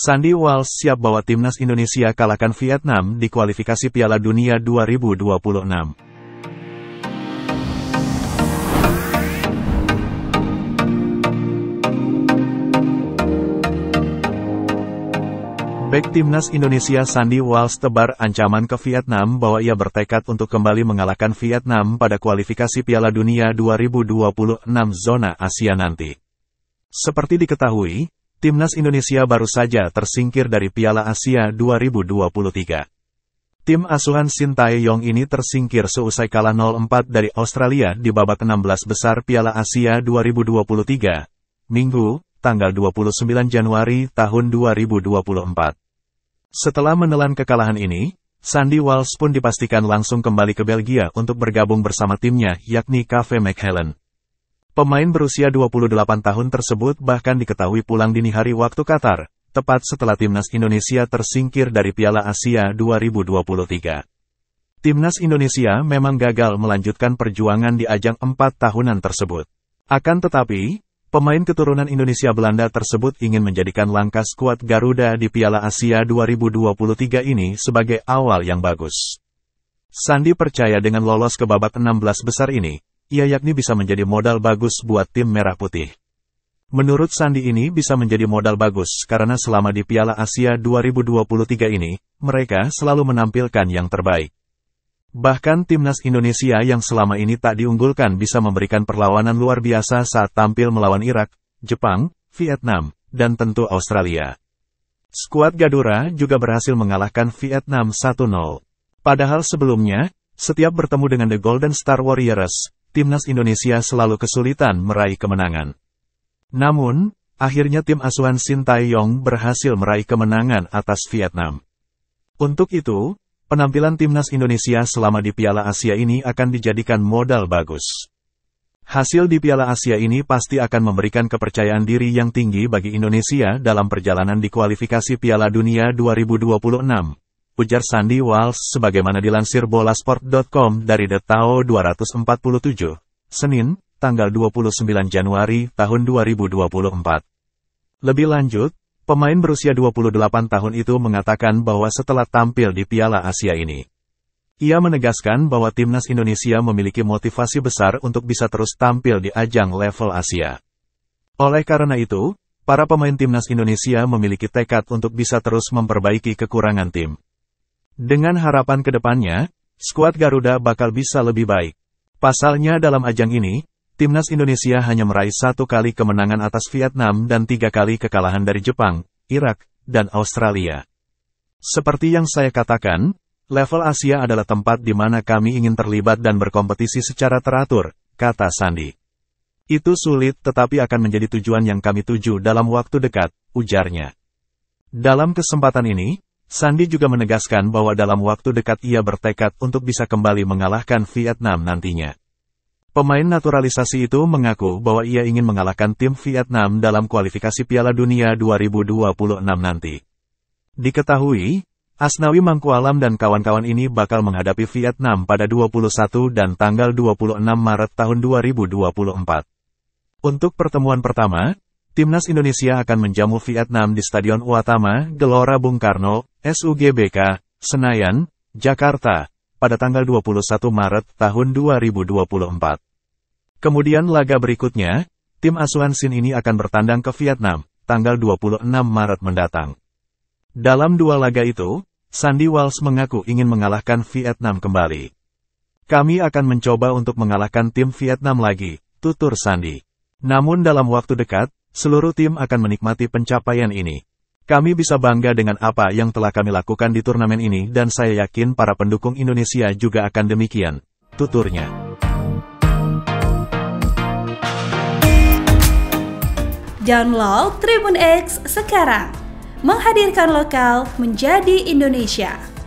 Sandi Walsh siap bawa timnas Indonesia kalahkan Vietnam di kualifikasi Piala Dunia 2026. Bek timnas Indonesia Sandi Walsh tebar ancaman ke Vietnam bahwa ia bertekad untuk kembali mengalahkan Vietnam pada kualifikasi Piala Dunia 2026 zona Asia nanti. Seperti diketahui, Timnas Indonesia baru saja tersingkir dari Piala Asia 2023. Tim asuhan Shin Tae-yong ini tersingkir seusai kalah 0-4 dari Australia di babak 16 besar Piala Asia 2023, Minggu, tanggal 29 Januari tahun 2024. Setelah menelan kekalahan ini, Sandy Walsh pun dipastikan langsung kembali ke Belgia untuk bergabung bersama timnya yakni Cafe McHelen. Pemain berusia 28 tahun tersebut bahkan diketahui pulang dini hari waktu Qatar, tepat setelah timnas Indonesia tersingkir dari Piala Asia 2023. Timnas Indonesia memang gagal melanjutkan perjuangan di ajang empat tahunan tersebut. Akan tetapi, pemain keturunan Indonesia Belanda tersebut ingin menjadikan langkah skuad Garuda di Piala Asia 2023 ini sebagai awal yang bagus. Sandi percaya dengan lolos ke babak 16 besar ini, ia yakni bisa menjadi modal bagus buat tim Merah Putih. Menurut Sandi ini bisa menjadi modal bagus karena selama di Piala Asia 2023 ini, mereka selalu menampilkan yang terbaik. Bahkan timnas Indonesia yang selama ini tak diunggulkan bisa memberikan perlawanan luar biasa saat tampil melawan Irak, Jepang, Vietnam, dan tentu Australia. Skuad Gadura juga berhasil mengalahkan Vietnam 1-0. Padahal sebelumnya, setiap bertemu dengan The Golden Star Warriors, timnas Indonesia selalu kesulitan meraih kemenangan. Namun, akhirnya tim asuhan Shin Tae-yong berhasil meraih kemenangan atas Vietnam. Untuk itu, penampilan timnas Indonesia selama di Piala Asia ini akan dijadikan modal bagus. Hasil di Piala Asia ini pasti akan memberikan kepercayaan diri yang tinggi bagi Indonesia dalam perjalanan di kualifikasi Piala Dunia 2026 ujar Sandy Walsh sebagaimana dilansir bolasport.com dari The Tao 247, Senin, tanggal 29 Januari tahun 2024. Lebih lanjut, pemain berusia 28 tahun itu mengatakan bahwa setelah tampil di Piala Asia ini, ia menegaskan bahwa timnas Indonesia memiliki motivasi besar untuk bisa terus tampil di ajang level Asia. Oleh karena itu, para pemain timnas Indonesia memiliki tekad untuk bisa terus memperbaiki kekurangan tim. Dengan harapan ke depannya, skuad Garuda bakal bisa lebih baik. Pasalnya dalam ajang ini, Timnas Indonesia hanya meraih satu kali kemenangan atas Vietnam dan tiga kali kekalahan dari Jepang, Irak, dan Australia. Seperti yang saya katakan, level Asia adalah tempat di mana kami ingin terlibat dan berkompetisi secara teratur, kata Sandi. Itu sulit tetapi akan menjadi tujuan yang kami tuju dalam waktu dekat, ujarnya. Dalam kesempatan ini, Sandi juga menegaskan bahwa dalam waktu dekat ia bertekad untuk bisa kembali mengalahkan Vietnam nantinya. Pemain naturalisasi itu mengaku bahwa ia ingin mengalahkan tim Vietnam dalam kualifikasi Piala Dunia 2026 nanti. Diketahui, Asnawi Mangkualam dan kawan-kawan ini bakal menghadapi Vietnam pada 21 dan tanggal 26 Maret tahun 2024. Untuk pertemuan pertama, Timnas Indonesia akan menjamu Vietnam di Stadion Utama Gelora Bung Karno, SUGBK, Senayan, Jakarta, pada tanggal 21 Maret tahun 2024. Kemudian laga berikutnya, tim asuhan Sin ini akan bertandang ke Vietnam, tanggal 26 Maret mendatang. Dalam dua laga itu, Sandi Wals mengaku ingin mengalahkan Vietnam kembali. Kami akan mencoba untuk mengalahkan tim Vietnam lagi, tutur Sandi. Namun dalam waktu dekat, Seluruh tim akan menikmati pencapaian ini. Kami bisa bangga dengan apa yang telah kami lakukan di turnamen ini dan saya yakin para pendukung Indonesia juga akan demikian. Tuturnya. Download Tribun X sekarang. Menghadirkan lokal menjadi Indonesia.